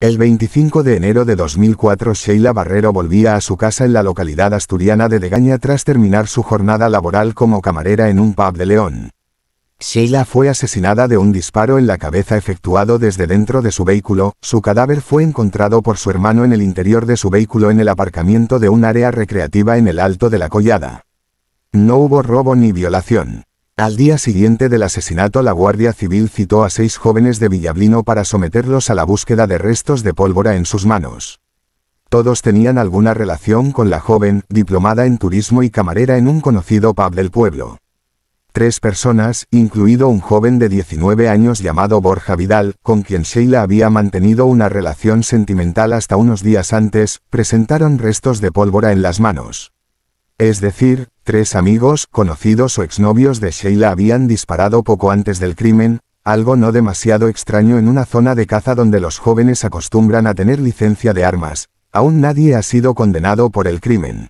El 25 de enero de 2004 Sheila Barrero volvía a su casa en la localidad asturiana de Degaña tras terminar su jornada laboral como camarera en un pub de León. Sheila fue asesinada de un disparo en la cabeza efectuado desde dentro de su vehículo, su cadáver fue encontrado por su hermano en el interior de su vehículo en el aparcamiento de un área recreativa en el Alto de la Collada. No hubo robo ni violación. Al día siguiente del asesinato la Guardia Civil citó a seis jóvenes de Villablino para someterlos a la búsqueda de restos de pólvora en sus manos. Todos tenían alguna relación con la joven, diplomada en turismo y camarera en un conocido pub del pueblo. Tres personas, incluido un joven de 19 años llamado Borja Vidal, con quien Sheila había mantenido una relación sentimental hasta unos días antes, presentaron restos de pólvora en las manos. Es decir, tres amigos, conocidos o exnovios de Sheila habían disparado poco antes del crimen, algo no demasiado extraño en una zona de caza donde los jóvenes acostumbran a tener licencia de armas. Aún nadie ha sido condenado por el crimen.